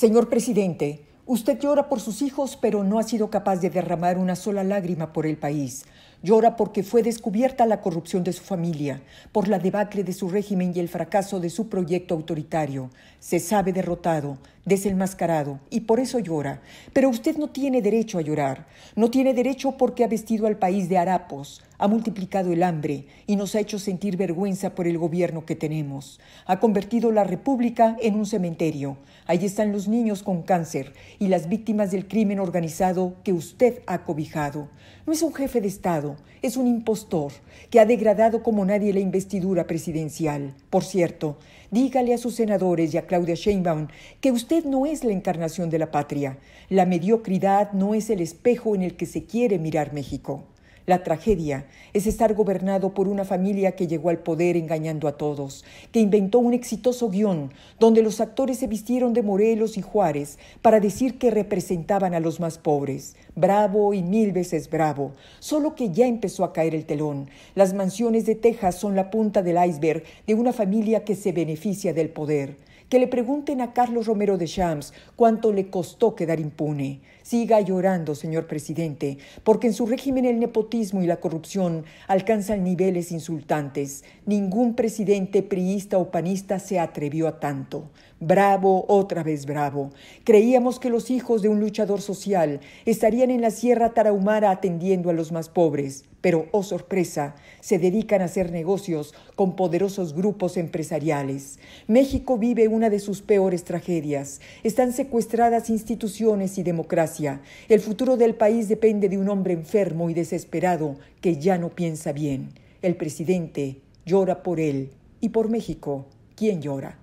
Señor presidente, usted llora por sus hijos, pero no ha sido capaz de derramar una sola lágrima por el país. Llora porque fue descubierta la corrupción de su familia, por la debacle de su régimen y el fracaso de su proyecto autoritario. Se sabe derrotado, desenmascarado, y por eso llora. Pero usted no tiene derecho a llorar. No tiene derecho porque ha vestido al país de harapos, ha multiplicado el hambre y nos ha hecho sentir vergüenza por el gobierno que tenemos. Ha convertido la República en un cementerio. Allí están los niños con cáncer y las víctimas del crimen organizado que usted ha cobijado. No es un jefe de Estado es un impostor que ha degradado como nadie la investidura presidencial. Por cierto, dígale a sus senadores y a Claudia Sheinbaum que usted no es la encarnación de la patria. La mediocridad no es el espejo en el que se quiere mirar México. La tragedia es estar gobernado por una familia que llegó al poder engañando a todos, que inventó un exitoso guión donde los actores se vistieron de Morelos y Juárez para decir que representaban a los más pobres. Bravo y mil veces bravo, solo que ya empezó a caer el telón. Las mansiones de Texas son la punta del iceberg de una familia que se beneficia del poder que le pregunten a Carlos Romero de Shams cuánto le costó quedar impune. Siga llorando, señor presidente, porque en su régimen el nepotismo y la corrupción alcanzan niveles insultantes. Ningún presidente priista o panista se atrevió a tanto. Bravo, otra vez bravo. Creíamos que los hijos de un luchador social estarían en la Sierra Tarahumara atendiendo a los más pobres pero, oh sorpresa, se dedican a hacer negocios con poderosos grupos empresariales. México vive una de sus peores tragedias. Están secuestradas instituciones y democracia. El futuro del país depende de un hombre enfermo y desesperado que ya no piensa bien. El presidente llora por él y por México. ¿Quién llora?